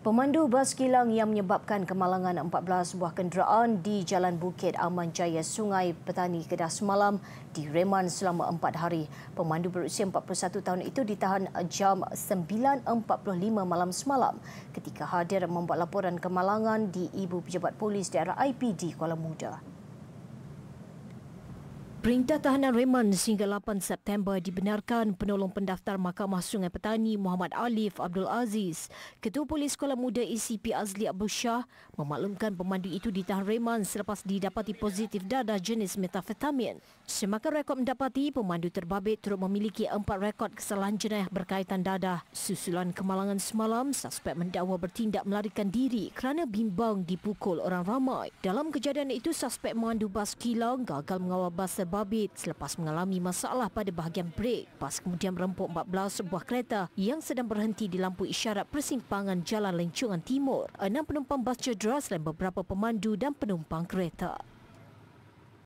Pemandu bas kilang yang menyebabkan kemalangan 14 buah kenderaan di Jalan Bukit Aman Jaya Sungai Petani Kedah semalam direman selama 4 hari. Pemandu berusia 41 tahun itu ditahan jam 9.45 malam semalam ketika hadir membuat laporan kemalangan di Ibu Pejabat Polis daerah IPD Kuala Muda. Perintah tahanan reman sehingga 8 September dibenarkan penolong pendaftar Mahkamah Sungai Petani Muhammad Alif Abdul Aziz. Ketua Polis Sekolah Muda ACP Azli Abdul Shah memaklumkan pemandu itu ditahan reman selepas didapati positif dadah jenis metafetamin. Semakan rekod mendapati, pemandu terbabit turut memiliki empat rekod kesalahan jenayah berkaitan dadah. Susulan kemalangan semalam, suspek mendakwa bertindak melarikan diri kerana bimbang dipukul orang ramai. Dalam kejadian itu, suspek memandu bas kilang gagal mengawal bas terbabit selepas mengalami masalah pada bahagian brek. Pas kemudian merempuk 14 sebuah kereta yang sedang berhenti di lampu isyarat persimpangan Jalan Lencungan Timur. Enam penumpang bas cedera selain beberapa pemandu dan penumpang kereta.